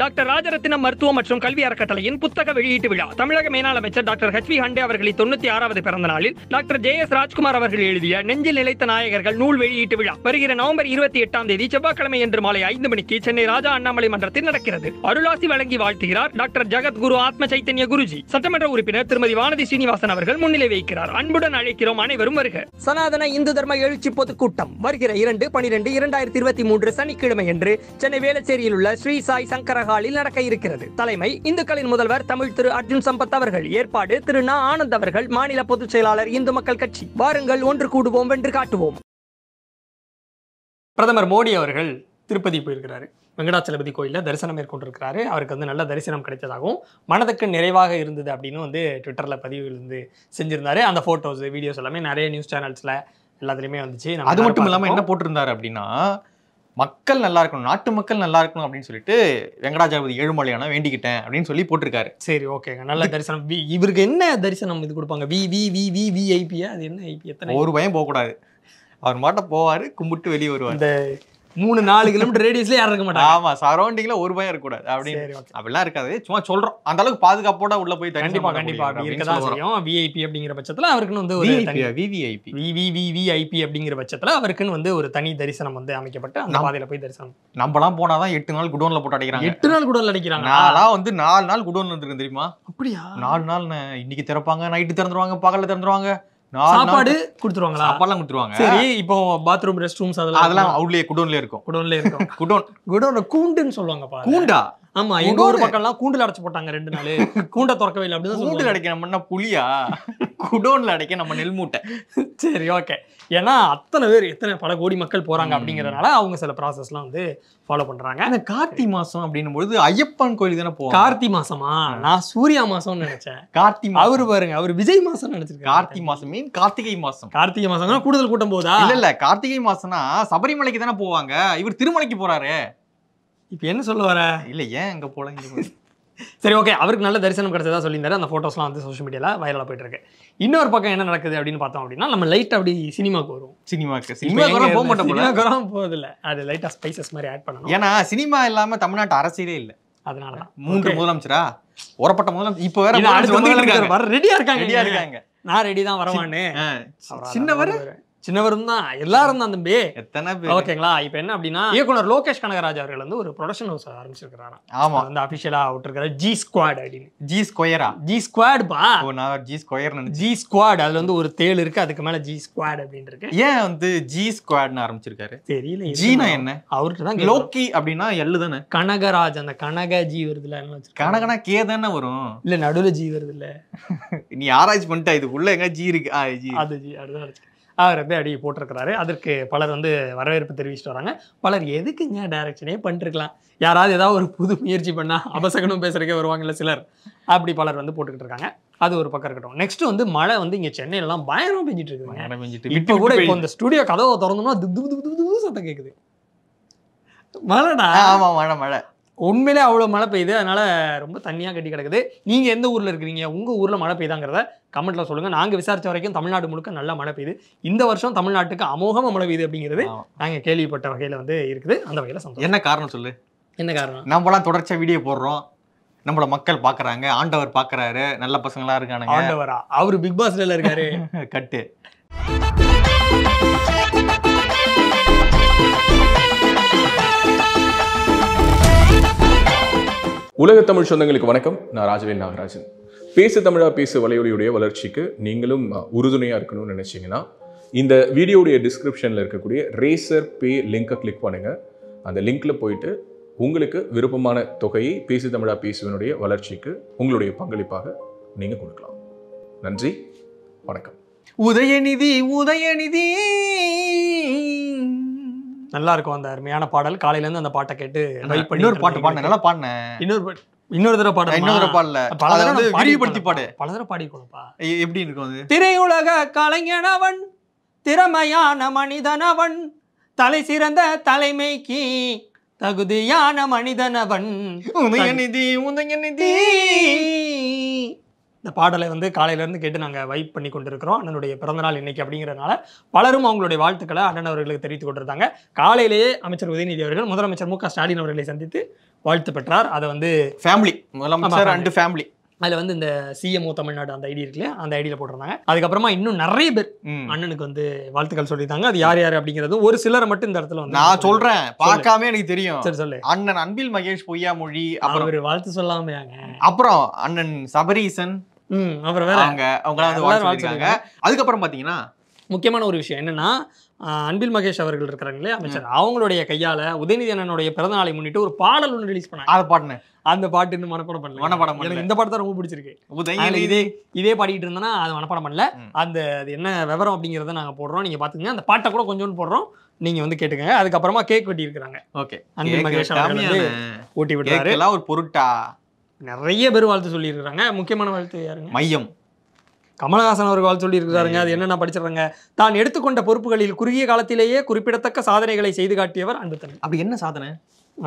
Doctor Rajarathinam மருத்துவ மற்றும் கல்வி அறக்கட்டளையின் புத்தக வெளியீட்டு விழா தமிழக மேலாண் அமைச்சர் டாக்டர் ஹெச் வி ஹண்டே அவர்களின் தொண்ணூத்தி ஆறாவது பிறந்த நாளில் டாக்டர் ஜே எஸ் ராஜ்குமார் அவர்கள் எழுதிய நெஞ்சில் நிலைத்த நாயகர்கள் நூல் வெளியீட்டு விழா வருகிற நவம்பர் இருபத்தி எட்டாம் தேதி செவ்வாய்க்கிழமை என்று மாலை ஐந்து மணிக்கு சென்னை ராஜா அண்ணாமலை மன்றத்தில் நடக்கிறது அருளாசி வழங்கி வாழ்த்துகிறார் டாக்டர் ஜெகத் குரு ஆத்ம சைத்தன்ய குருஜி சட்டமன்ற உறுப்பினர் திருமதி வானதி சீனிவாசன் அவர்கள் முன்னிலை வைக்கிறார் அன்புடன் அழைக்கிறோம் அனைவரும் வருக சனாதன இந்து தர்ம எழுச்சி பொது கூட்டம் வருகிற இரண்டு பனிரெண்டு இரண்டாயிரத்தி இருபத்தி மூன்று சனிக்கிழமை அன்று சென்னை வேளச்சேரியில் உள்ள ஸ்ரீ சாய் சங்கர ஹாலில் நடக்க இருக்கிறது தலைமை இந்துக்களின் முதல்வர் தமிழ் திரு அர்ஜுன் சம்பத் அவர்கள் ஏற்பாடு திரு நா ஆனந்த் அவர்கள் மாநில பொதுச் செயலாளர் இந்து மக்கள் கட்சி வாருங்கள் ஒன்று கூடுவோம் வென்று காட்டுவோம் பிரதமர் மோடி அவர்கள் திருப்பதி போயிருக்கிறார் வெங்கடாச்சலபதி கோயிலில் தரிசனம் மேற்கொண்டிருக்கிறாரு அவருக்கு வந்து நல்ல தரிசனம் கிடைத்ததாகவும் மனதுக்கு நிறைவாக இருந்தது அப்படின்னு வந்து ட்விட்டரில் பதிவு இருந்து செஞ்சிருந்தாரு அந்த ஃபோட்டோஸ் வீடியோஸ் எல்லாமே நிறைய நியூஸ் சேனல்ஸில் எல்லாத்துலேயுமே வந்துச்சு அது மட்டும் இல்லாமல் என்ன போட்டிருந்தாரு அப்படின்னா மக்கள் நல்லா இருக்கணும் நாட்டு மக்கள் நல்லா இருக்கணும் அப்படின்னு சொல்லிட்டு வெங்கடாஜாபதி ஏழுமலையான வேண்டிக்கிட்டேன் அப்படின்னு சொல்லி போட்டிருக்காரு சரி ஓகேங்க நல்ல தரிசனம் இவருக்கு என்ன தரிசனம் இது கொடுப்பாங்க வி வி வி வி விஐபியா அது என்ன ஐபி எத்தனை ஒரு பயம் போகக்கூடாது அவர் மாட்ட போவார் கும்பிட்டு வெளியே வருவார் இந்த மூணு நாலு கிலோமீட்டர் ரேடியஸ்ல யாரும் இருக்க மாட்டாங்க ஆமா சரௌண்டிங்ல ஒரு பயம் இருக்க கூடாது அப்படின்னு அப்படிலாம் இருக்காது சும்மா சொல்றோம் அந்த அளவுக்கு பாதுகாப்போட உள்ள போய் கண்டிப்பா கண்டிப்பா அப்படி இருக்கதான் செய்யும் விஐபி அப்படிங்கிற பட்சத்துல அவருக்குன்னு வந்து ஒரு விவிஐபி விவிவிஐபி அப்படிங்கிற பட்சத்துல அவருக்குன்னு வந்து ஒரு தனி தரிசனம் வந்து அமைக்கப்பட்டு அந்த பாதையில போய் தரிசனம் நம்மலாம் போனாதான் எட்டு நாள் குடோன்ல போட்டு அடிக்கிறாங்க எட்டு நாள் குடோன்ல அடிக்கிறாங்க நான்லாம் வந்து நாலு நாள் குடோன்ல இருந்திருக்கேன் தெரியுமா அப்படியா நாலு நாள் இன்னைக்கு திறப்பாங்க நைட்டு திறந்துருவாங்க பகல்ல திறந்துருவாங்க சாப்பாடு குடுத்துருவாங்களா சாப்பாடுலாம் கொடுத்துருவாங்க சரி இப்போ பாத்ரூம் ரெஸ்ட் ரூம்ஸ் அதெல்லாம் அதெல்லாம் அவுட்லயே குடோன்ல இருக்கும் குடோன்ல இருக்கும் குடோன் குடோன்ல கூண்டுன்னு சொல்லுவாங்கப்பா கூண்டா ஆமா எங்க ஒரு பக்கம் எல்லாம் கூண்டுல அடைச்சு போட்டாங்க ரெண்டு நாள் கூண்டை திறக்கவே இல்லை அப்படின்னு கூண்டுல அடைக்கணும்னா புளியா குடோனில் அடைக்க நம்ம நெல் மூட்டை சரி ஓகே ஏன்னா அத்தனை பேர் எத்தனை பல கோடி மக்கள் போகிறாங்க அப்படிங்கிறனால அவங்க சில ப்ராசஸ்லாம் வந்து ஃபாலோ பண்ணுறாங்க அந்த கார்த்தி மாதம் அப்படின்னும் பொழுது ஐயப்பன் கோயில் தானே போவோம் கார்த்தி மாதமா நான் சூர்யா மாதம்னு நினச்சேன் கார்த்தி அவர் பாருங்க அவர் விஜய் மாதம் நினைச்சிருக்க கார்த்தி மாதம் மீன் கார்த்திகை மாதம் கார்த்திகை மாதம்னா கூடுதல் கூட்டம் போதா இல்லை இல்ல கார்த்திகை மாதம்னா சபரிமலைக்கு தானே போவாங்க இவர் திருமலைக்கு போகிறாரு இப்போ என்ன சொல்ல வர இல்லை ஏன் அங்கே போகலாம் சரி ஓகே அவருக்கு நல்ல தரிசனம் கிடைச்சதா சொல்லியிருந்தாரு அந்த ஃபோட்டோஸ்லாம் வந்து சோஷியல் மீடியாவில் வைரலாக போயிட்டு இருக்கு இன்னொரு பக்கம் என்ன நடக்குது அப்படின்னு பார்த்தோம் அப்படின்னா நம்ம லைட் அப்படி சினிமாவுக்கு வரும் சினிமாக்கு சினிமாக்கு போக மாட்டோம் சினிமாக்கு அது லைட்டாக ஸ்பைசஸ் மாதிரி ஆட் பண்ணணும் ஏன்னா சினிமா இல்லாமல் தமிழ்நாட்டு அரசியலே இல்லை அதனால தான் மூன்று முதலமைச்சரா உரப்பட்ட முதலமைச்சர் இப்போ வேற ரெடியா இருக்காங்க ரெடியா இருக்காங்க நான் ரெடி தான் வரவானே சின்னவர் சின்னவரும் தான் எல்லாரும் தான் தம்பி எத்தனை பேர் ஓகேங்களா இப்போ என்ன அப்படின்னா இயக்குனர் லோகேஷ் கனகராஜ் அவர்கள் வந்து ஒரு ப்ரொடக்ஷன் ஹவுஸ் ஆரம்பிச்சிருக்கிறாராம் ஆமா வந்து அபிஷியலா விட்டுருக்கிற ஜி ஸ்குவாட் அப்படின்னு ஜி ஸ்கொயரா ஜி ஸ்குவாட் பா நான் ஜி ஸ்கொயர் ஜி ஸ்குவாட் அதுல வந்து ஒரு தேள் இருக்கு அதுக்கு மேல ஜி ஸ்குவாட் அப்படின்னு இருக்கு ஏன் வந்து ஜி ஸ்குவாட்னு ஆரம்பிச்சிருக்காரு தெரியல ஜீனா என்ன அவர்கிட்ட தான் லோக்கி அப்படின்னா எல்லு தானே கனகராஜ் அந்த கனக ஜி வருதுல கனகனா கே தானே வரும் இல்ல நடுவுல ஜி வருது இல்ல நீ ஆராய்ச்சி பண்ணிட்டா இது உள்ள எங்க ஜி இருக்கு அது ஜி அதுதான் அவர் வந்து அப்படி போட்டிருக்கிறாரு அதற்கு பலர் வந்து வரவேற்பு தெரிவிச்சுட்டு வராங்க பலர் எதுக்குங்க டைரக்ஷனே பண்ணிருக்கலாம் யாராவது ஏதாவது ஒரு புது முயற்சி பண்ணால் அபசகனும் பேசுகிறக்கே வருவாங்கல்ல சிலர் அப்படி பலர் வந்து போட்டுக்கிட்டு இருக்காங்க அது ஒரு பக்கம் இருக்கட்டும் நெக்ஸ்ட் வந்து மழை வந்து இங்கே சென்னையிலலாம் பயங்கரம் பெஞ்சிட்டு இருக்குங்க இப்போ கூட இப்போ இந்த ஸ்டுடியோ கதவை திறந்தோம்னா துப் சத்தம் கேட்குது மழைடா ஆமாம் மழை மழை உண்மையிலே அவ்வளோ மழை பெய்யுது அதனால் ரொம்ப தண்ணியாக கட்டி கிடக்குது நீங்கள் எந்த ஊரில் இருக்கிறீங்க உங்கள் ஊரில் மழை பெய்யுதாங்கிறத கமெண்ட்டில் சொல்லுங்கள் நாங்கள் விசாரித்த வரைக்கும் தமிழ்நாடு முழுக்க நல்லா மழை பெய்யுது இந்த வருஷம் தமிழ்நாட்டுக்கு அமோகமாக மழை பெய்யுது அப்படிங்கிறது நாங்கள் கேள்விப்பட்ட வகையில் வந்து இருக்குது அந்த வகையில் சொல்லுங்கள் என்ன காரணம் சொல்லு என்ன காரணம் நம்மளாம் தொடர்ச்சியாக வீடியோ போடுறோம் நம்மள மக்கள் பார்க்குறாங்க ஆண்டவர் பார்க்குறாரு நல்ல பசங்களாக இருக்கானுங்க ஆண்டவரா அவர் பிக் பாஸ்ல இருக்காரு கட்டு Thank you. உலக தமிழ் சொந்தங்களுக்கு வணக்கம் நான் ராஜவேல் நாகராஜன் பேசு தமிழா பேசு வலையொலியுடைய வளர்ச்சிக்கு நீங்களும் உறுதுணையாக இருக்கணும்னு நினச்சிங்கன்னா இந்த வீடியோடைய டிஸ்கிரிப்ஷனில் இருக்கக்கூடிய ரேசர் பே லிங்கை கிளிக் பண்ணுங்கள் அந்த லிங்க்ல போயிட்டு உங்களுக்கு விருப்பமான தொகையை பேசு தமிழா பேசுவனுடைய வளர்ச்சிக்கு உங்களுடைய பங்களிப்பாக நீங்கள் கொடுக்கலாம் நன்றி வணக்கம் உதயநிதி உதயநிதி நல்லா இருக்கும் அந்த அருமையான பாடல் காலையிலேருந்து அந்த பாட்டை கேட்டு இன்னொரு பாட்டு பாடினேன் நல்லா பாடினேன் இன்னொரு இன்னொரு தடவை பாடு இன்னொரு தடவை பாடல பல தடவை விரிவுபடுத்தி பாடு பல தடவை பாடிக்கணும்ப்பா எப்படி இருக்கும் அது திரையுலக கலைஞனவன் திறமையான மனிதனவன் தலை சிறந்த தலைமைக்கு தகுதியான மனிதனவன் உதயநிதி உதயநிதி இந்த பாடலை வந்து காலையிலேருந்து கேட்டு நாங்கள் வைப் பண்ணி கொண்டு இருக்கிறோம் அண்ணனுடைய பிறந்தநாள் இன்னைக்கு அப்படிங்கிறனால பலரும் அவங்களுடைய வாழ்த்துக்களை அண்ணன் அவர்களுக்கு தெரிவித்து கொண்டிருந்தாங்க காலையிலேயே அமைச்சர் உதயநிதி அவர்கள் முதலமைச்சர் மு க ஸ்டாலின் அவர்களை சந்தித்து வாழ்த்து பெற்றார் அதை வந்து ஃபேமிலி முதலமைச்சர் அண்டு ஃபேமிலி அதில் வந்து இந்த சிஎம்ஓ தமிழ்நாடு அந்த ஐடி இருக்குல்ல அந்த ஐடியில் போட்டிருந்தாங்க அதுக்கப்புறமா இன்னும் நிறைய பேர் அண்ணனுக்கு வந்து வாழ்த்துக்கள் சொல்லியிருந்தாங்க அது யார் யார் அப்படிங்கிறது ஒரு சிலரை மட்டும் இந்த இடத்துல வந்து நான் சொல்றேன் பார்க்காம எனக்கு தெரியும் சரி சொல்லு அண்ணன் அன்பில் மகேஷ் மொழி அப்புறம் வாழ்த்து சொல்லாமையாங்க அப்புறம் அண்ணன் சபரீசன் அப்புறம் வேற அவங்க அவங்கள வந்து வாழ்த்துருக்காங்க அதுக்கப்புறம் பார்த்தீங்கன்னா முக்கியமான ஒரு விஷயம் என்னன்னா அன்பில் மகேஷ் அவர்கள் இருக்கிறாங்களே அமைச்சர் அவங்களுடைய கையால உதயநிதி அண்ணனுடைய பிறந்த நாளை முன்னிட்டு ஒரு பாடல் ஒன்று ரிலீஸ் பண்ணாங்க அதை பாடினேன் அந்த பாட்டு இன்னும் மனப்படம் பண்ணல மனப்படம் பண்ணல இந்த பாட்டு தான் ரொம்ப பிடிச்சிருக்கு உதயநிதி இதே இதே பாடிட்டு இருந்தேன்னா அது மனப்படம் பண்ணல அந்த அது என்ன விவரம் அப்படிங்கிறத நாங்கள் போடுறோம் நீங்க பாத்துங்க அந்த பாட்டை கூட கொஞ்சோண்டு போடுறோம் நீங்க வந்து கேட்டுங்க அதுக்கப்புறமா கேக் வெட்டி இருக்கிறாங்க ஓகே அன்பில் மகேஷ் அவர்கள் ஊட்டி விட்டாரு ஒரு பொருட்டா நிறைய பேர் வாழ்த்து சொல்லியிருக்கிறாங்க முக்கியமான வாழ்த்து யாருங்க மையம் கமலஹாசன் அவர்கள் வாழ்த்து சொல்லியிருக்கிறாருங்க அது என்னென்ன படிச்சிடுறாங்க தான் எடுத்துக்கொண்ட பொறுப்புகளில் குறுகிய காலத்திலேயே குறிப்பிடத்தக்க சாதனைகளை செய்து காட்டியவர் அன்பு தம்பி அப்படி என்ன சாதனை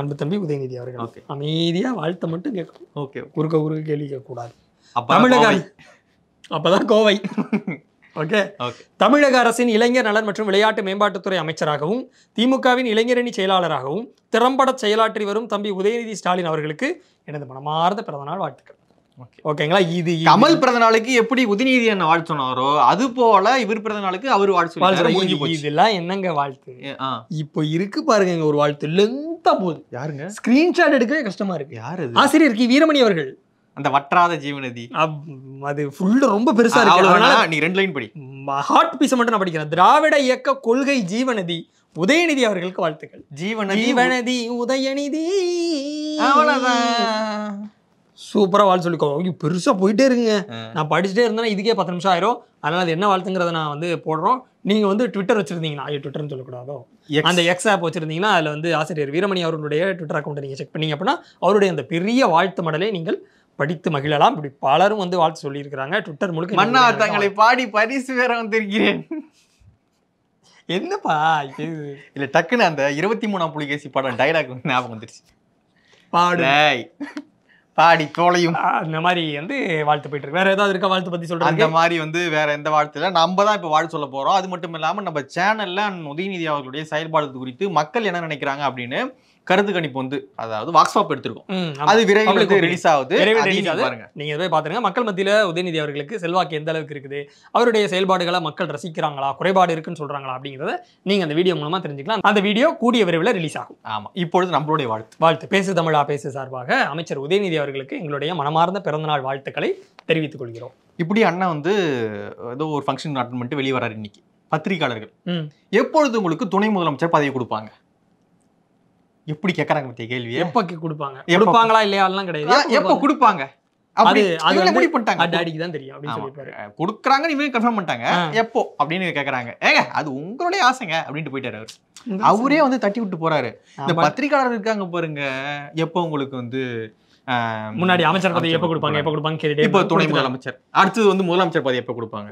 அன்பு தம்பி உதயநிதி அவர்கள் ஓகே அமைதியாக வாழ்த்த மட்டும் கேட்கணும் ஓகே குறுக்க குறுக்க கேள்வி கேட்கக்கூடாது தமிழக அப்போதான் கோவை ஓகே தமிழக அரசின் இளைஞர் நலன் மற்றும் விளையாட்டு மேம்பாட்டுத்துறை அமைச்சராகவும் திமுகவின் இளைஞரணி செயலாளராகவும் திறம்பட செயலாற்றி வரும் தம்பி உதயநிதி ஸ்டாலின் அவர்களுக்கு எனது மனமார்ந்த பிறந்தநாள் வாழ்த்துக்கள் ஓகேங்களா இது கமல் பிறந்த நாளுக்கு எப்படி உதிநீதி என்ன சொன்னாரோ அது போல இவர் பிறந்த நாளுக்கு அவர் வாழ்த்து இதெல்லாம் என்னங்க வாழ்த்து இப்போ இருக்கு பாருங்க ஒரு வாழ்த்து லெந்தா போகுது யாருங்க ஸ்கிரீன்ஷாட் எடுக்கவே கஷ்டமா இருக்கு யாரு ஆசிரியர் கி வீரமணி அவர்கள் அந்த வற்றாத ஜீவநதி அது ஃபுல்லு ரொம்ப பெருசா இருக்கு நீ ரெண்டு லைன் படி ஹார்ட் பீஸ் மட்டும் நான் படிக்கிறேன் திராவிட இயக்க கொள்கை ஜீவநதி உதயநிதி அவர்களுக்கு வாழ்த்துக்கள் ஜீவன ஜீவனதி உதயநிதி சூப்பராக வாழ் சொல்லிக்கோ பெருசாக போயிட்டே இருங்க நான் படிச்சுட்டே இருந்தேன்னா இதுக்கே பத்து நிமிஷம் ஆயிரும் அதனால அது என்ன வாழ்த்துங்கிறத நான் வந்து போடுறோம் நீங்கள் வந்து ட்விட்டர் வச்சிருந்தீங்கன்னா ஐயோ ட்விட்டர்னு சொல்லக்கூடாதோ அந்த எக்ஸ் ஆப் வச்சிருந்தீங்கன்னா அதில் வந்து ஆசிரியர் வீரமணி அவருடைய ட்விட்டர் அக்கௌண்ட்டை நீங்கள் செக் பண்ணீங்க அப்படின்னா அவருடைய அந்த பெரிய வாழ்த்து மடலை நீங்கள் படித்து மகிழலாம் இப்படி பலரும் வந்து வாழ்த்து சொல்லியிருக்கிறாங்க ட்விட்டர் முழுக்க மண்ணா தங்களை பாடி பரிசு வேற வந்திருக்கிறேன் என்னப்பா இது இல்ல டக்குன்னு அந்த இருபத்தி மூணாம் புலிகேசி படம் டைலாக் ஞாபகம் வந்துருச்சு பாடு பாடி தோலையும் அந்த மாதிரி வந்து வாழ்த்து போயிட்டு இருக்கு வேற ஏதாவது இருக்க வாழ்த்து பத்தி சொல்றாங்க அந்த மாதிரி வந்து வேற எந்த வாழ்த்துல நம்ம தான் இப்போ வாழ்த்து சொல்ல போறோம் அது மட்டும் இல்லாம நம்ம சேனல்ல உதயநிதி அவர்களுடைய செயல்பாடு குறித்து மக்கள் என்ன நினைக்கிறாங்க அப்படின்னு கருத்து கணிப்பு வந்து அதாவது வாக்ஸ்வாப் எடுத்திருக்கோம் அது விரைவில் ரிலீஸ் ஆகுது நீங்க போய் பாத்துருங்க மக்கள் மத்தியில உதயநிதி அவர்களுக்கு செல்வாக்கு எந்த அளவுக்கு இருக்குது அவருடைய செயல்பாடுகளை மக்கள் ரசிக்கிறாங்களா குறைபாடு இருக்குன்னு சொல்றாங்களா அப்படிங்கிறத நீங்க அந்த வீடியோ மூலமா தெரிஞ்சுக்கலாம் அந்த வீடியோ கூடிய விரைவில் ரிலீஸ் ஆகும் ஆமா இப்பொழுது நம்மளுடைய வாழ்த்து வாழ்த்து பேசு தமிழா பேசு சார்பாக அமைச்சர் உதயநிதி அவர்களுக்கு எங்களுடைய மனமார்ந்த பிறந்தநாள் வாழ்த்துக்களை தெரிவித்துக் கொள்கிறோம் இப்படி அண்ணா வந்து ஏதோ ஒரு ஃபங்க்ஷன் அட்டன் பண்ணிட்டு வெளியே வராரு இன்னைக்கு பத்திரிகையாளர்கள் எப்பொழுது உங்களுக்கு துணை முதலமைச்சர் பதவி கொடுப்பாங்க எப்படி கேட்கறாங்க மத்திய கேள்வி எப்போ கொடுப்பாங்க கொடுப்பாங்களா எல்லாம் கிடையாது எப்ப கொடுப்பாங்க அது அது முடிவு பண்ணிட்டாங்க டாடிக்கு தான் தெரியும் அப்படின்னு சொல்லியிருப்பாரு கொடுக்குறாங்கன்னு இவங்க கன்ஃபார்ம் பண்ணிட்டாங்க எப்போ அப்படின்னு கேட்கறாங்க ஏங்க அது உங்களுடைய ஆசைங்க அப்படின்ட்டு போயிட்டாரு அவர் அவரே வந்து தட்டி விட்டு போறாரு இந்த பத்திரிகையாளர் இருக்காங்க பாருங்க எப்போ உங்களுக்கு வந்து முன்னாடி அமைச்சர் பதவி எப்போ கொடுப்பாங்க எப்ப கொடுப்பாங்க கேட்டு இப்போ துணை முதலமைச்சர் அடுத்தது வந்து முதலமைச்சர் பதவி எப்ப கொடுப்பாங்க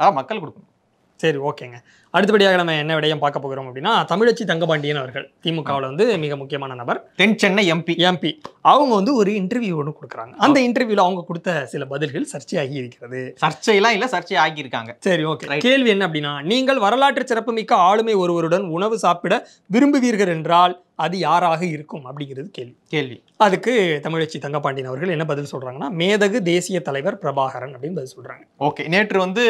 அதான் மக்கள் கொடுக்கணும் சரி ஓகேங்க அடுத்தபடியாக நம்ம என்ன விடையும் பார்க்க போகிறோம் அப்படின்னா தமிழச்சி தங்கபாண்டியன் அவர்கள் திமுகவில் வந்து மிக முக்கியமான நபர் தென் சென்னை எம்பி எம்பி அவங்க வந்து ஒரு இன்டர்வியூ ஒன்று கொடுக்குறாங்க அந்த இன்டர்வியூவில் அவங்க கொடுத்த சில பதில்கள் சர்ச்சையாகி இருக்கிறது சர்ச்சையெல்லாம் இல்லை சர்ச்சை இருக்காங்க சரி ஓகே கேள்வி என்ன அப்படின்னா நீங்கள் வரலாற்று சிறப்புமிக்க ஆளுமை ஒருவருடன் உணவு சாப்பிட விரும்புவீர்கள் என்றால் அது யாராக இருக்கும் அப்படிங்கிறது கேள்வி கேள்வி அதுக்கு தமிழச்சி தங்கப்பாண்டியன் அவர்கள் என்ன பதில் சொல்கிறாங்கன்னா மேதகு தேசிய தலைவர் பிரபாகரன் அப்படின்னு பதில் சொல்கிறாங்க ஓகே நேற்று வந்து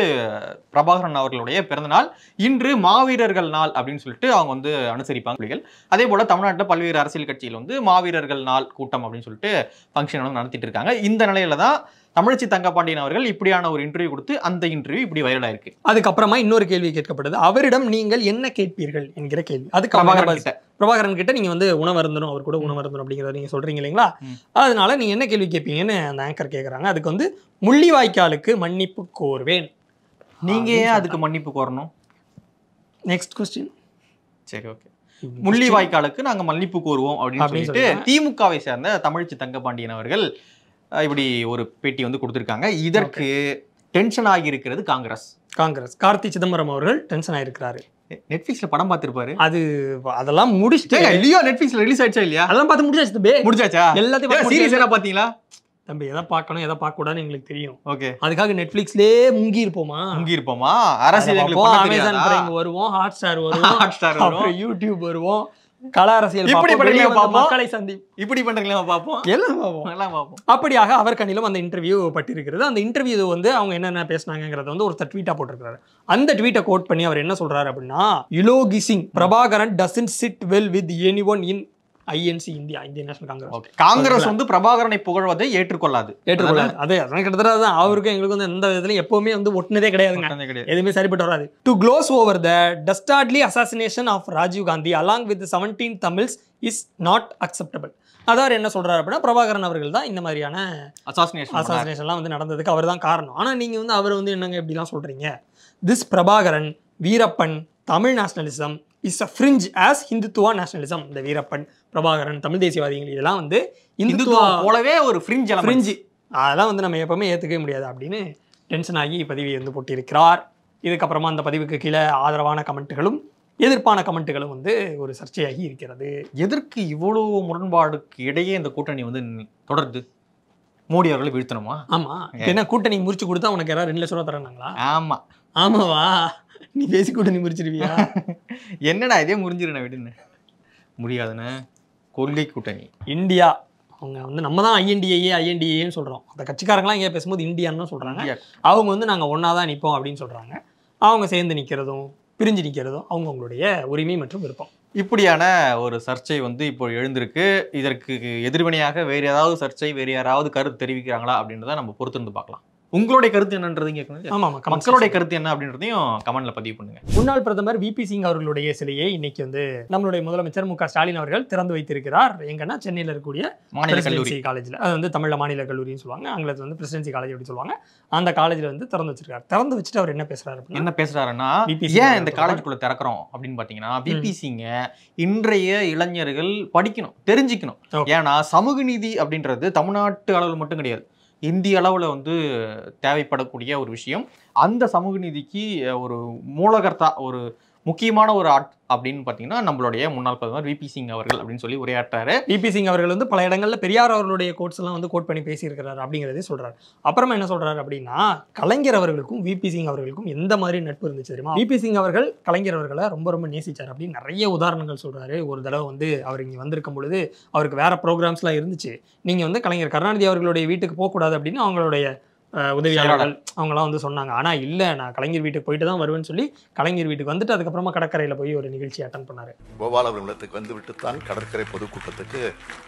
பிரபாகரன் அவர்களுடைய பிறந்தநாள் இன்று மாவீரர்கள் நாள் அப்படின்னு சொல்லிட்டு அவங்க வந்து அனுசரிப்பாங்க புலிகள் அதே போல தமிழ்நாட்டில் பல்வேறு அரசியல் கட்சியில் வந்து மாவீரர்கள் நாள் கூட்டம் அப்படின்னு சொல்லிட்டு ஃபங்க்ஷன் வந்து நடத்திட்டு இருக்காங்க இந்த நிலையில தான் தமிழச்சி தங்கப்பாண்டியன் அவர்கள் இப்படியான ஒரு இன்டர்வியூ கொடுத்து அந்த இன்டர்வியூ இப்படி வைரல் ஆயிருக்கு அதுக்கப்புறமா இன்னொரு கேள்வி கேட்கப்படுது அவரிடம் நீங்கள் என்ன கேட்பீர்கள் என்கிற கேள்வி அது பிரபாகரன் கிட்ட நீங்க வந்து உணவருந்தணும் அவர் கூட உணவருந்தணும் அப்படிங்கிறத நீங்க சொல்றீங்க இல்லைங்களா அதனால நீங்க என்ன கேள்வி கேட்பீங்கன்னு அந்த ஆங்கர் கேட்கறாங்க அதுக்கு வந்து முள்ளிவாய்க்காலுக்கு மன்னிப்பு கோருவேன் நீங்க ஏன் அதுக்கு மன்னிப்பு கோரணும் நெக்ஸ்ட் கொஸ்டின் சரி ஓகே முள்ளி வாய்க்காலுக்கு நாங்க மன்னிப்பு கோருவோம் அப்படின்னு சொல்லிட்டு திமுகவை சேர்ந்த தமிழ்ச்சி தங்கபாண்டியன் அவர்கள் இப்படி ஒரு பேட்டி வந்து கொடுத்துருக்காங்க இதற்கு டென்ஷன் ஆகி இருக்கிறது காங்கிரஸ் காங்கிரஸ் கார்த்தி சிதம்பரம் அவர்கள் டென்ஷன் ஆகிருக்கிறாரு நெட்ஃபிளிக்ஸ்ல படம் பார்த்திருப்பாரு அது அதெல்லாம் முடிச்சுட்டு இல்லையோ நெட்ஃபிளிக்ஸ்ல ரிலீஸ் ஆயிடுச்சா இல்லையா அதெல்லாம் பார்த்து முடிச்சாச்சு முடிச்சாச்சா எல்லாத்தையும் சீரியஸ் என்ன பாத்தீங்களா நம்ம எதை பார்க்கணும் எதை பார்க்க கூடாதுன்னு எங்களுக்கு தெரியும் ஓகே அதுக்காக நெட்ஃபிளிக்ஸ்லயே முங்கி இருப்போமா முங்கி இருப்போமா அரசியல் அமேசான் பிரைம் வருவோம் ஹாட் ஸ்டார் வருவோம் ஹாட் ஸ்டார் வருவோம் யூடியூப் வருவோம் கல அரசியல் இப்படி பண்றீங்களா பாப்போம் மக்களை சந்தி இப்படி பண்றீங்களா பாப்போம் எல்லாம் பாப்போம் எல்லாம் பாப்போம் அப்படியாக அவர் கண்ணிலும் அந்த இன்டர்வியூ பட்டிருக்கிறது அந்த இன்டர்வியூ வந்து அவங்க என்னென்ன பேசினாங்கிறத வந்து ஒருத்தர் ட்வீட்டா போட்டிருக்காரு அந்த ட்வீட்டை கோட் பண்ணி அவர் என்ன சொல்றாரு அப்படின்னா eulogising Prabhakaran doesn't sit well with anyone in INC India Indian National Congress Congress வந்து பிரபாகரனை புகழ்வதை ஏற்றுக்கொள்ளாது ஏற்றுக்கொள்ளாது அதே அதான் கிட்டத்தட்ட தான் அவருக்கும் எங்களுக்கு வந்து எந்த விதத்துல எப்பவுமே வந்து ஒட்டுனதே கிடையாதுங்க எதுவுமே சரிப்பட்டு வராது to close over the dastardly assassination of Rajiv Gandhi along with seventeen Tamils is not acceptable அதார் என்ன சொல்கிறார் அப்படின்னா பிரபாகரன் அவர்கள் தான் இந்த மாதிரியான அசாசினேஷன் அசாசினேஷன்லாம் வந்து நடந்ததுக்கு அவர் தான் காரணம் ஆனால் நீங்கள் வந்து அவர் வந்து என்னங்க இப்படிலாம் சொல்கிறீங்க this Prabhakaran Veerappan Tamil nationalism is a fringe as Hindutva nationalism இந்த வீரப்பன் பிரபாகரன் தமிழ் தேசியவாதிகள் இதெல்லாம் வந்து இந்துத்துவா போலவே ஒரு ஃப்ரிஞ்ச் ஃப்ரிஞ்சு அதெல்லாம் வந்து நம்ம எப்பவுமே ஏற்றுக்கவே முடியாது அப்படின்னு டென்ஷன் ஆகி பதிவை வந்து போட்டிருக்கிறார் இதுக்கப்புறமா அந்த பதிவுக்கு கீழே ஆதரவான கமெண்ட்டுகளும் எதிர்ப்பான கமெண்ட்டுகளும் வந்து ஒரு சர்ச்சையாகி இருக்கிறது எதற்கு இவ்வளோ முரண்பாடுக்கு இடையே இந்த கூட்டணி வந்து தொடருது மோடி அவர்களை வீழ்த்தணுமா ஆமாம் ஏன்னா கூட்டணி முறிச்சு கொடுத்தா உனக்கு யாராவது ரெண்டு லட்ச ரூபா தரேன்னாங்களா ஆமாம் ஆமாவா நீ பேசி கூட நீ முறிச்சிருவியா என்னடா இதே முடிஞ்சிருண்ண விடுன்னு முடியாதுண்ணே கொள்கை கூட்டணி இந்தியா அவங்க வந்து நம்ம தான் ஐஎன்டிஏ ஐஎன்டிஏன்னு சொல்கிறோம் அந்த கட்சிக்காரங்களாம் இங்கே பேசும்போது இந்தியான்னு சொல்கிறாங்க அவங்க வந்து நாங்கள் ஒன்றா தான் நிற்போம் அப்படின்னு சொல்கிறாங்க அவங்க சேர்ந்து நிற்கிறதும் பிரிஞ்சு நிற்கிறதும் அவங்க அவங்களுடைய உரிமை மற்றும் விருப்பம் இப்படியான ஒரு சர்ச்சை வந்து இப்போ எழுந்திருக்கு இதற்கு எதிர்வினையாக வேறு ஏதாவது சர்ச்சை வேறு யாராவது கருத்து தெரிவிக்கிறாங்களா அப்படின்றத நம்ம பொறுத்திருந்து பார்க்கலாம் உங்களுடைய கருத்து என்னன்றதையும் கேட்கணும் ஆமாம் ஆமாம் மக்களுடைய கருத்து என்ன அப்படின்றதையும் கமெண்ட்ல பதிவு பண்ணுங்க முன்னாள் பிரதமர் வி பி சிங் அவர்களுடைய சிலையை இன்னைக்கு வந்து நம்மளுடைய முதலமைச்சர் மு க ஸ்டாலின் அவர்கள் திறந்து வைத்திருக்கிறார் எங்கன்னா சென்னையில் இருக்கக்கூடிய மாநில கல்லூரி காலேஜில் அது வந்து தமிழ் மாநில கல்லூரின்னு சொல்லுவாங்க ஆங்கிலத்தில் வந்து பிரசிடென்சி காலேஜ் அப்படி சொல்லுவாங்க அந்த காலேஜில் வந்து திறந்து வச்சிருக்காரு திறந்து வச்சுட்டு அவர் என்ன பேசுறாரு என்ன பேசுறாருன்னா ஏன் இந்த காலேஜுக்குள்ள திறக்கிறோம் அப்படின்னு பார்த்தீங்கன்னா விபி சிங்க இன்றைய இளைஞர்கள் படிக்கணும் தெரிஞ்சுக்கணும் ஏன்னா சமூக நீதி அப்படின்றது தமிழ்நாட்டு அளவில் மட்டும் கிடையாது இந்திய அளவில் வந்து தேவைப்படக்கூடிய ஒரு விஷயம் அந்த சமூக நீதிக்கு ஒரு மூலகர்த்தா ஒரு முக்கியமான ஒரு ஆட் அப்படின்னு பார்த்தீங்கன்னா நம்மளுடைய முன்னாள் பிரதமர் விபி சிங் அவர்கள் அப்படின்னு சொல்லி உரையாற்றாரு விபி சிங் அவர்கள் வந்து பல இடங்களில் பெரியார் அவர்களுடைய கோட்ஸ் எல்லாம் வந்து கோட் பண்ணி பேசியிருக்கிறார் அப்படிங்கிறதே சொல்றாரு அப்புறமா என்ன சொல்றாரு அப்படின்னா கலைஞர் அவர்களுக்கும் விபி சிங் அவர்களுக்கும் எந்த மாதிரி நட்பு இருந்துச்சு தெரியுமா விபி சிங் அவர்கள் கலைஞர் அவர்களை ரொம்ப ரொம்ப நேசிச்சார் அப்படின்னு நிறைய உதாரணங்கள் சொல்றாரு ஒரு தடவை வந்து அவர் இங்கே வந்திருக்கும் பொழுது அவருக்கு வேறு ப்ரோக்ராம்ஸ்லாம் இருந்துச்சு நீங்கள் வந்து கலைஞர் கருணாநிதி அவர்களுடைய வீட்டுக்கு போகக்கூடாது அப்படின்னு அவங்களுடைய உதவியாளர்கள் அவங்களாம் வந்து சொன்னாங்க ஆனால் இல்லை நான் கலைஞர் வீட்டுக்கு போயிட்டு தான் வருவேன்னு சொல்லி கலைஞர் வீட்டுக்கு வந்துட்டு அதுக்கப்புறமா கடற்கரையில் போய் ஒரு நிகழ்ச்சி அட்டன் பண்ணார் கோபால் அவர்களிடத்துக்கு வந்துவிட்டு தான் கடற்கரை பொதுக்கூட்டத்துக்கு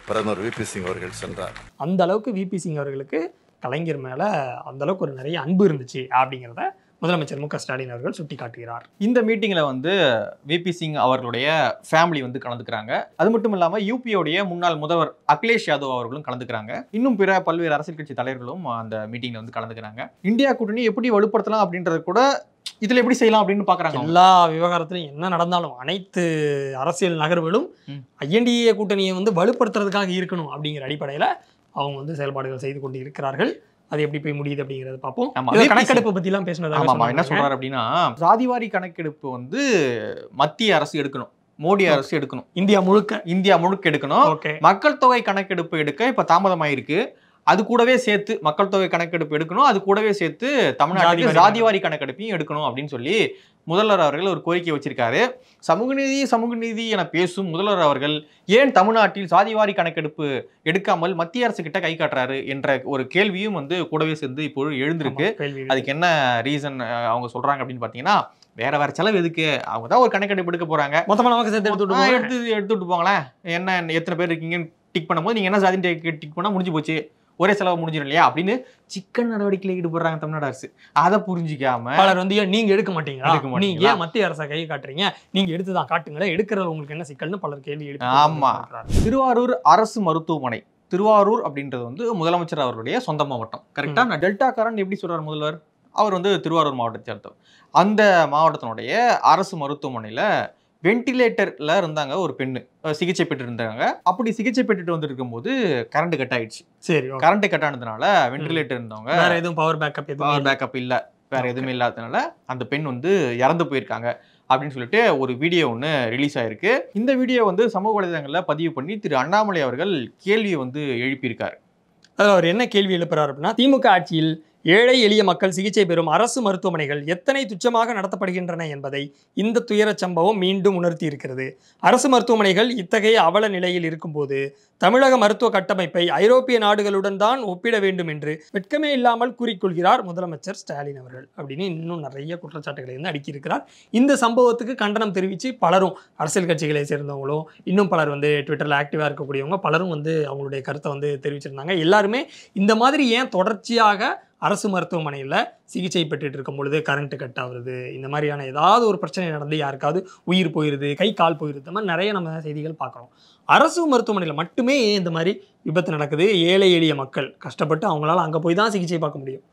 பிரதமர் விபி சிங் அவர்கள் சென்றார் அந்த அளவுக்கு விபி சிங் அவர்களுக்கு கலைஞர் மேலே அந்தளவுக்கு ஒரு நிறைய அன்பு இருந்துச்சு அப்படிங்கிறத முதலமைச்சர் மு க ஸ்டாலின் அவர்கள் சுட்டிக்காட்டுகிறார் இந்த மீட்டிங்கில் வந்து விபி சிங் அவர்களுடைய ஃபேமிலி வந்து கலந்துக்கிறாங்க அது மட்டும் இல்லாமல் யூபியோடைய முன்னாள் முதல்வர் அகிலேஷ் யாதவ் அவர்களும் கலந்துக்கிறாங்க இன்னும் பிற பல்வேறு அரசியல் கட்சி தலைவர்களும் அந்த மீட்டிங்கில் வந்து கலந்துக்கிறாங்க இந்தியா கூட்டணி எப்படி வலுப்படுத்தலாம் அப்படின்றது கூட இதில் எப்படி செய்யலாம் அப்படின்னு பார்க்குறாங்க எல்லா விவகாரத்திலும் என்ன நடந்தாலும் அனைத்து அரசியல் நகர்வுகளும் ஐஎன்டிஏ கூட்டணியை வந்து வலுப்படுத்துறதுக்காக இருக்கணும் அப்படிங்கிற அடிப்படையில் அவங்க வந்து செயல்பாடுகள் செய்து கொண்டு இருக்கிறார்கள் அது எப்படி போய் முடியுது அப்படிங்கறத பார்ப்போம் கணக்கெடுப்பு எல்லாம் பேசினது ஆமா என்ன சொல்றாரு அப்படின்னா சாதிவாரி கணக்கெடுப்பு வந்து மத்திய அரசு எடுக்கணும் மோடி அரசு எடுக்கணும் இந்தியா முழுக்க இந்தியா முழுக்க எடுக்கணும் மக்கள் தொகை கணக்கெடுப்பு எடுக்க இப்ப தாமதமாயிருக்கு அது கூடவே சேர்த்து மக்கள் தொகை கணக்கெடுப்பு எடுக்கணும் அது கூடவே சேர்த்து தமிழ்நாட்டில் ஜாதிவாரி கணக்கெடுப்பையும் எடுக்கணும் அப்படின்னு சொல்லி முதல்வர் அவர்கள் ஒரு கோரிக்கை வச்சிருக்காரு சமூக நீதி சமூக நீதி என பேசும் முதல்வர் அவர்கள் ஏன் தமிழ்நாட்டில் சாதிவாரி கணக்கெடுப்பு எடுக்காமல் மத்திய அரசு கிட்ட கை காட்டுறாரு என்ற ஒரு கேள்வியும் வந்து கூடவே சேர்ந்து இப்போ எழுந்திருக்கு அதுக்கு என்ன ரீசன் அவங்க சொல்றாங்க அப்படின்னு பாத்தீங்கன்னா வேற வேற செலவு எதுக்கு அவங்க தான் ஒரு கணக்கெடுப்பு எடுக்க போறாங்க மொத்தமா நமக்கு சேர்த்து எடுத்து எடுத்து விட்டு போங்களேன் என்ன எத்தனை பேர் இருக்கீங்கன்னு டிக் பண்ணும்போது நீங்க என்ன சாதி டிக் பண்ணா முடிஞ்சு போச்சு ஒரே செலவு முடிஞ்சிடும் இல்லையா அப்படின்னு சிக்கன் நடவடிக்கையில் ஈடுபடுறாங்க தமிழ்நாடு அரசு அதை புரிஞ்சிக்காம பலர் வந்து ஏன் நீங்க எடுக்க மாட்டீங்க நீங்க ஏன் மத்திய அரசை கையை காட்டுறீங்க நீங்க எடுத்துதான் காட்டுங்களேன் எடுக்கிறது உங்களுக்கு என்ன சிக்கல்னு பலர் கேள்வி எழுப்பி ஆமா திருவாரூர் அரசு மருத்துவமனை திருவாரூர் அப்படின்றது வந்து முதலமைச்சர் அவருடைய சொந்த மாவட்டம் கரெக்டா நான் டெல்டாக்காரன் எப்படி சொல்றாரு முதல்வர் அவர் வந்து திருவாரூர் மாவட்டத்தை சேர்த்தவர் அந்த மாவட்டத்தினுடைய அரசு மருத்துவமனையில் வென்டிலேட்டரில் இருந்தாங்க ஒரு பெண்ணு சிகிச்சை பெற்று இருந்தாங்க அப்படி சிகிச்சை பெற்றுட்டு வந்துருக்கும் போது கரண்ட் கட் ஆயிடுச்சு சரி கரண்ட் கட் ஆனதுனால வென்டிலேட்டர் இருந்தவங்க வேற எதுவும் பவர் பேக்கப் பவர் பேக்கப் இல்லை வேற எதுவுமே இல்லாததுனால அந்த பெண் வந்து இறந்து போயிருக்காங்க அப்படின்னு சொல்லிட்டு ஒரு வீடியோ ஒன்று ரிலீஸ் ஆயிருக்கு இந்த வீடியோ வந்து சமூக வலைதளங்களில் பதிவு பண்ணி திரு அண்ணாமலை அவர்கள் கேள்வியை வந்து எழுப்பியிருக்காரு அதில் அவர் என்ன கேள்வி எழுப்புறாரு அப்படின்னா திமுக ஆட்சியில் ஏழை எளிய மக்கள் சிகிச்சை பெறும் அரசு மருத்துவமனைகள் எத்தனை துச்சமாக நடத்தப்படுகின்றன என்பதை இந்த துயரச் சம்பவம் மீண்டும் உணர்த்தி இருக்கிறது அரசு மருத்துவமனைகள் இத்தகைய அவல நிலையில் இருக்கும்போது தமிழக மருத்துவ கட்டமைப்பை ஐரோப்பிய நாடுகளுடன் தான் ஒப்பிட வேண்டும் என்று வெட்கமே இல்லாமல் கூறிக்கொள்கிறார் முதலமைச்சர் ஸ்டாலின் அவர்கள் அப்படின்னு இன்னும் நிறைய குற்றச்சாட்டுகளை வந்து அடுக்கியிருக்கிறார் இந்த சம்பவத்துக்கு கண்டனம் தெரிவித்து பலரும் அரசியல் கட்சிகளை சேர்ந்தவங்களும் இன்னும் பலர் வந்து ட்விட்டரில் ஆக்டிவாக இருக்கக்கூடியவங்க பலரும் வந்து அவங்களுடைய கருத்தை வந்து தெரிவிச்சிருந்தாங்க எல்லாருமே இந்த மாதிரி ஏன் தொடர்ச்சியாக அரசு மருத்துவமனையில் சிகிச்சை பெற்றுட்டு இருக்கும் பொழுது கரண்ட்டு கட் ஆகுறது இந்த மாதிரியான ஏதாவது ஒரு பிரச்சனை நடந்து யாருக்காவது உயிர் போயிடுது கை கால் போயிடுது இந்த மாதிரி நிறைய நம்ம செய்திகள் பார்க்குறோம் அரசு மருத்துவமனையில் மட்டுமே இந்த மாதிரி விபத்து நடக்குது ஏழை எளிய மக்கள் கஷ்டப்பட்டு அவங்களால அங்கே போய் தான் சிகிச்சை பார்க்க முடியும்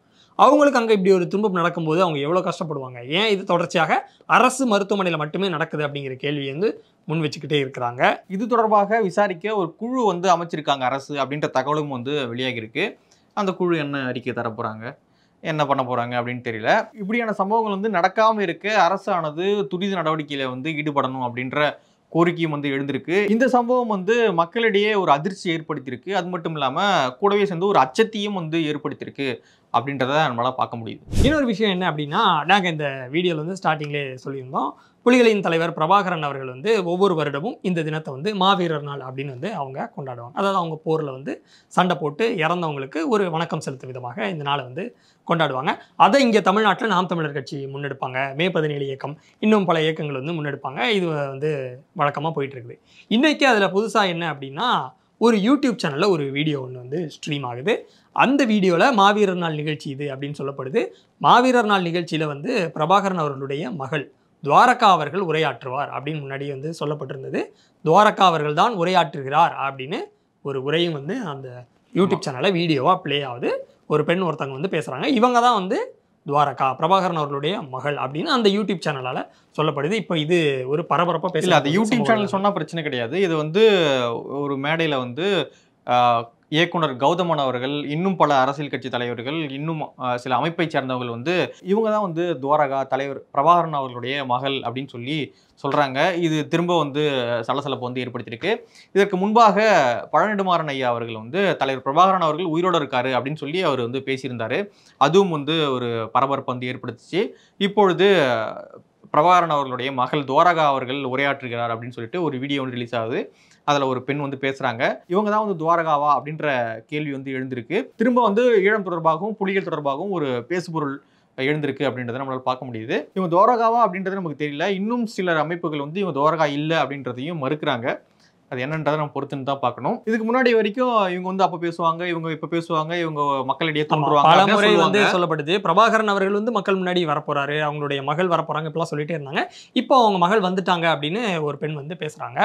அவங்களுக்கு அங்கே இப்படி ஒரு துன்பம் நடக்கும்போது அவங்க எவ்வளோ கஷ்டப்படுவாங்க ஏன் இது தொடர்ச்சியாக அரசு மருத்துவமனையில் மட்டுமே நடக்குது அப்படிங்கிற கேள்வி வந்து முன் வச்சுக்கிட்டே இருக்கிறாங்க இது தொடர்பாக விசாரிக்க ஒரு குழு வந்து அமைச்சிருக்காங்க அரசு அப்படின்ற தகவலும் வந்து வெளியாகியிருக்கு அந்த குழு என்ன அறிக்கை தர போகிறாங்க என்ன பண்ண போகிறாங்க அப்படின்னு தெரியல இப்படியான சம்பவங்கள் வந்து நடக்காமல் இருக்க அரசானது துரித நடவடிக்கையில் வந்து ஈடுபடணும் அப்படின்ற கோரிக்கையும் வந்து எழுந்திருக்கு இந்த சம்பவம் வந்து மக்களிடையே ஒரு அதிர்ச்சி ஏற்படுத்தியிருக்கு அது மட்டும் இல்லாமல் கூடவே சேர்ந்து ஒரு அச்சத்தையும் வந்து ஏற்படுத்தியிருக்கு அப்படின்றத நம்மளால் பார்க்க முடியுது இன்னொரு விஷயம் என்ன அப்படின்னா நாங்கள் இந்த வீடியோவில் வந்து ஸ்டார்டிங்லேயே சொல்லியிருந்தோம் புலிகளின் தலைவர் பிரபாகரன் அவர்கள் வந்து ஒவ்வொரு வருடமும் இந்த தினத்தை வந்து மாவீரர் நாள் அப்படின்னு வந்து அவங்க கொண்டாடுவாங்க அதாவது அவங்க போரில் வந்து சண்டை போட்டு இறந்தவங்களுக்கு ஒரு வணக்கம் செலுத்தும் விதமாக இந்த நாளை வந்து கொண்டாடுவாங்க அதை இங்கே தமிழ்நாட்டில் நாம் தமிழர் கட்சி முன்னெடுப்பாங்க மே பதினேழு இயக்கம் இன்னும் பல இயக்கங்கள் வந்து முன்னெடுப்பாங்க இது வந்து வழக்கமாக போயிட்டுருக்குது இன்றைக்கி அதில் புதுசாக என்ன அப்படின்னா ஒரு யூடியூப் சேனலில் ஒரு வீடியோ ஒன்று வந்து ஸ்ட்ரீம் ஆகுது அந்த வீடியோவில் மாவீரர் நாள் நிகழ்ச்சி இது அப்படின்னு சொல்லப்படுது மாவீரர் நாள் நிகழ்ச்சியில் வந்து பிரபாகரன் அவர்களுடைய மகள் துவாரகா அவர்கள் உரையாற்றுவார் அப்படின்னு முன்னாடி வந்து சொல்லப்பட்டிருந்தது துவாரகா அவர்கள் தான் உரையாற்றுகிறார் அப்படின்னு ஒரு உரையும் வந்து அந்த யூடியூப் சேனலில் வீடியோவாக ப்ளே ஆகுது ஒரு பெண் ஒருத்தவங்க வந்து பேசுகிறாங்க இவங்க தான் வந்து துவாரகா பிரபாகரன் அவர்களுடைய மகள் அப்படின்னு அந்த யூடியூப் சேனலால் சொல்லப்படுது இப்போ இது ஒரு பரபரப்பாக பேசல அது யூடியூப் சேனல் சொன்னால் பிரச்சனை கிடையாது இது வந்து ஒரு மேடையில் வந்து இயக்குனர் கௌதமன் அவர்கள் இன்னும் பல அரசியல் கட்சி தலைவர்கள் இன்னும் சில அமைப்பை சேர்ந்தவர்கள் வந்து இவங்க தான் வந்து துவாரகா தலைவர் பிரபாகரன் அவர்களுடைய மகள் அப்படின்னு சொல்லி சொல்கிறாங்க இது திரும்ப வந்து சலசலப்பு வந்து ஏற்படுத்தியிருக்கு இதற்கு முன்பாக பழனிடுமாறன் ஐயா அவர்கள் வந்து தலைவர் பிரபாகரன் அவர்கள் உயிரோடு இருக்காரு அப்படின்னு சொல்லி அவர் வந்து பேசியிருந்தார் அதுவும் வந்து ஒரு பரபரப்பு வந்து ஏற்படுத்திச்சு இப்பொழுது பிரபாகரன் அவர்களுடைய மகள் துவாரகா அவர்கள் உரையாற்றுகிறார் அப்படின்னு சொல்லிட்டு ஒரு வீடியோ ஒன்று ரிலீஸ் ஆகுது அதில் ஒரு பெண் வந்து பேசுகிறாங்க இவங்க தான் வந்து துவாரகாவா அப்படின்ற கேள்வி வந்து எழுந்திருக்கு திரும்ப வந்து ஈழம் தொடர்பாகவும் புலிகள் தொடர்பாகவும் ஒரு பேசுபொருள் எழுந்திருக்கு அப்படின்றத நம்மளால் பார்க்க முடியுது இவங்க துவாரகாவா அப்படின்றது நமக்கு தெரியல இன்னும் சில அமைப்புகள் வந்து இவங்க துவாரகா இல்லை அப்படின்றதையும் மறுக்கிறாங்க அது என்னன்றதை நம்ம பொறுத்துன்னு தான் பாக்கணும் இதுக்கு முன்னாடி வரைக்கும் இவங்க வந்து அப்போ பேசுவாங்க இவங்க இப்ப பேசுவாங்க இவங்க மக்களிடையே தோன்றுவாங்க வந்து சொல்லப்படுது பிரபாகரன் அவர்கள் வந்து மக்கள் முன்னாடி வரப்போறாரு அவங்களுடைய மகள் வரப்போறாங்க இப்பெல்லாம் சொல்லிட்டே இருந்தாங்க இப்போ அவங்க மகள் வந்துட்டாங்க அப்படின்னு ஒரு பெண் வந்து பேசுறாங்க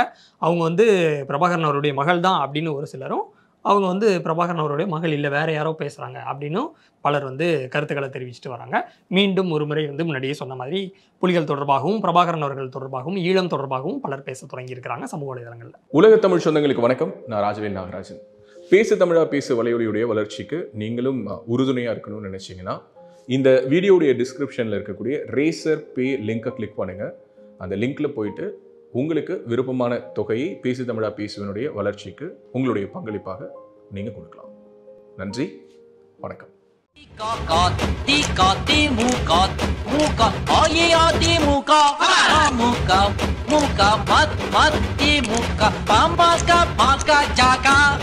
அவங்க வந்து பிரபாகரன் அவருடைய மகள் தான் அப்படின்னு ஒரு சிலரும் அவங்க வந்து பிரபாகரன் அவருடைய மகள் இல்லை வேறு யாரோ பேசுகிறாங்க அப்படின்னும் பலர் வந்து கருத்துக்களை தெரிவிச்சுட்டு வராங்க மீண்டும் ஒரு முறை வந்து முன்னாடியே சொன்ன மாதிரி புலிகள் தொடர்பாகவும் பிரபாகரன் அவர்கள் தொடர்பாகவும் ஈழம் தொடர்பாகவும் பலர் பேச தொடங்கியிருக்கிறாங்க சமூக வலைதளங்களில் உலக தமிழ் சொந்தங்களுக்கு வணக்கம் நான் ராஜவேல் நாகராஜன் பேசு தமிழா பேசு வலையொலியுடைய வளர்ச்சிக்கு நீங்களும் உறுதுணையாக இருக்கணும்னு நினச்சிங்கன்னா இந்த வீடியோடைய டிஸ்கிரிப்ஷனில் இருக்கக்கூடிய ரேசர் பே லிங்கை கிளிக் பண்ணுங்கள் அந்த லிங்க்கில் போயிட்டு உங்களுக்கு விருப்பமான தொகையை பேசி தமிழா பேசுவனுடைய வளர்ச்சிக்கு உங்களுடைய பங்களிப்பாக நீங்கள் கொடுக்கலாம் நன்றி வணக்கம் பாம்பாஸ்கா பாஸ்கா ஜாகா